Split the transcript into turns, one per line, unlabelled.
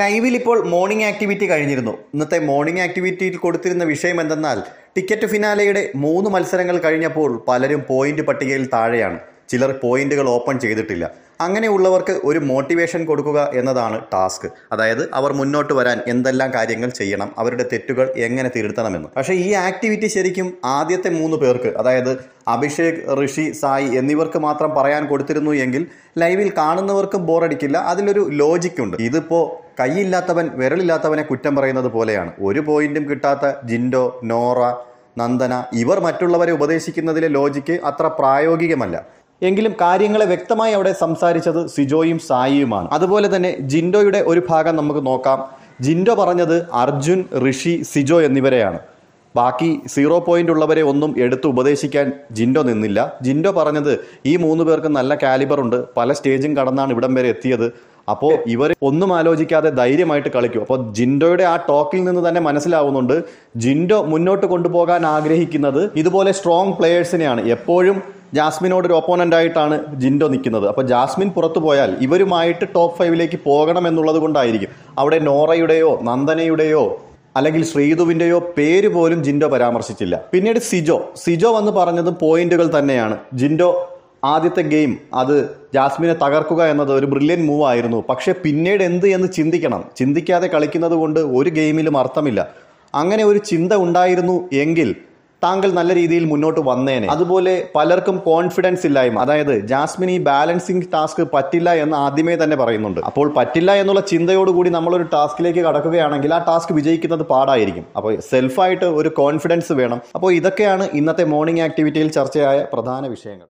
ലൈവിൽ ഇപ്പോൾ morning activity കഴിഞ്ഞിരുന്നു ഇന്നത്തെ മോർണിംഗ് ആക്ടിവിറ്റിയിൽ കൊടുത്തിരുന്ന വിഷയം എന്തെന്നാൽ ടിക്കറ്റ് ഫിനാലയുടെ മൂന്ന് മത്സരങ്ങൾ കഴിഞ്ഞപ്പോൾ പലരും പോയിന്റ് പട്ടികയിൽ താഴെയാണ് ചിലർ പോയിന്റുകൾ ഓപ്പൺ ചെയ്തിട്ടില്ല അങ്ങനെയുള്ളവർക്ക് ഒരു മോട്ടിവേഷൻ കൊടുക്കുക എന്നതാണ് ടാസ്ക് അതായത് അവർ മുന്നോട്ട് വരാൻ എന്തെല്ലാം കാര്യങ്ങൾ ചെയ്യണം അവരുടെ തെറ്റുകൾ എങ്ങനെ തിരുത്തണമെന്ന് പക്ഷേ ഈ ആക്ടിവിറ്റി ശരിക്കും ആദ്യത്തെ മൂന്ന് പേർക്ക് അതായത് അഭിഷേക് ഋഷി സായി എന്നിവർക്ക് മാത്രം പറയാൻ കൊടുത്തിരുന്നു എങ്കിൽ ലൈവിൽ കാണുന്നവർക്കും ബോറടിക്കില്ല അതിലൊരു ലോജിക് ഉണ്ട് ഇതിപ്പോൾ കൈയില്ലാത്തവൻ വിരളില്ലാത്തവനെ കുറ്റം പറയുന്നത് പോലെയാണ് ഒരു പോയിന്റും കിട്ടാത്ത ജിൻഡോ നോറ നന്ദന ഇവർ മറ്റുള്ളവരെ ഉപദേശിക്കുന്നതിലെ ലോജിക്ക് അത്ര പ്രായോഗികമല്ല എങ്കിലും കാര്യങ്ങളെ വ്യക്തമായി അവിടെ സംസാരിച്ചത് സിജോയും സായിയുമാണ് അതുപോലെ തന്നെ ജിൻഡോയുടെ ഒരു ഭാഗം നമുക്ക് നോക്കാം ജിൻഡോ പറഞ്ഞത് അർജുൻ ഋഷി സിജോ എന്നിവരെയാണ് ബാക്കി സീറോ പോയിന്റ് ഉള്ളവരെ ഒന്നും എടുത്ത് ഉപദേശിക്കാൻ ജിൻഡോ നിന്നില്ല ജിൻഡോ പറഞ്ഞത് ഈ മൂന്ന് പേർക്ക് നല്ല കാലിബർ ഉണ്ട് പല സ്റ്റേജും കടന്നാണ് ഇവിടം വരെ എത്തിയത് അപ്പോൾ ഇവർ ഒന്നും ആലോചിക്കാതെ ധൈര്യമായിട്ട് കളിക്കും അപ്പോൾ ജിൻഡോയുടെ ആ ടോക്കിൽ നിന്ന് തന്നെ മനസ്സിലാവുന്നുണ്ട് ജിൻഡോ മുന്നോട്ട് കൊണ്ടുപോകാൻ ആഗ്രഹിക്കുന്നത് ഇതുപോലെ സ്ട്രോങ് പ്ലേയേഴ്സിനെയാണ് എപ്പോഴും ജാസ്മിനോട് ഒരു ആയിട്ടാണ് ജിൻഡോ നിൽക്കുന്നത് അപ്പോൾ ജാസ്മിൻ പുറത്തു പോയാൽ ഇവരുമായിട്ട് ടോപ്പ് ഫൈവിലേക്ക് പോകണം എന്നുള്ളത് കൊണ്ടായിരിക്കും അവിടെ നോറയുടെയോ നന്ദനയുടെയോ അല്ലെങ്കിൽ ശ്രീതുവിൻ്റെയോ പേര് പോലും ജിൻഡോ പരാമർശിച്ചില്ല പിന്നീട് സിജോ സിജോ വന്ന് പറഞ്ഞതും പോയിന്റുകൾ തന്നെയാണ് ജിൻഡോ ആദ്യത്തെ ഗെയിം അത് ജാസ്മിനെ തകർക്കുക എന്നത് ഒരു ബ്രില്യൻ മൂവ് ആയിരുന്നു പക്ഷേ പിന്നീട് എന്ത് എന്ന് ചിന്തിക്കണം ചിന്തിക്കാതെ കളിക്കുന്നത് കൊണ്ട് ഒരു ഗെയിമിലും അർത്ഥമില്ല അങ്ങനെ ഒരു ചിന്ത ഉണ്ടായിരുന്നു എങ്കിൽ താങ്കൾ നല്ല രീതിയിൽ മുന്നോട്ട് വന്നേനെ അതുപോലെ പലർക്കും കോൺഫിഡൻസ് ഇല്ലായ്മ അതായത് ജാസ്മിൻ ഈ ബാലൻസിങ് ടാസ്ക് പറ്റില്ല എന്ന് ആദ്യമേ തന്നെ പറയുന്നുണ്ട് അപ്പോൾ പറ്റില്ല എന്നുള്ള ചിന്തയോടുകൂടി നമ്മളൊരു ടാസ്കിലേക്ക് കടക്കുകയാണെങ്കിൽ ആ ടാസ്ക് വിജയിക്കുന്നത് പാടായിരിക്കും അപ്പോൾ സെൽഫായിട്ട് ഒരു കോൺഫിഡൻസ് വേണം അപ്പോൾ ഇതൊക്കെയാണ് ഇന്നത്തെ മോർണിംഗ് ആക്ടിവിറ്റിയിൽ ചർച്ചയായ പ്രധാന വിഷയങ്ങൾ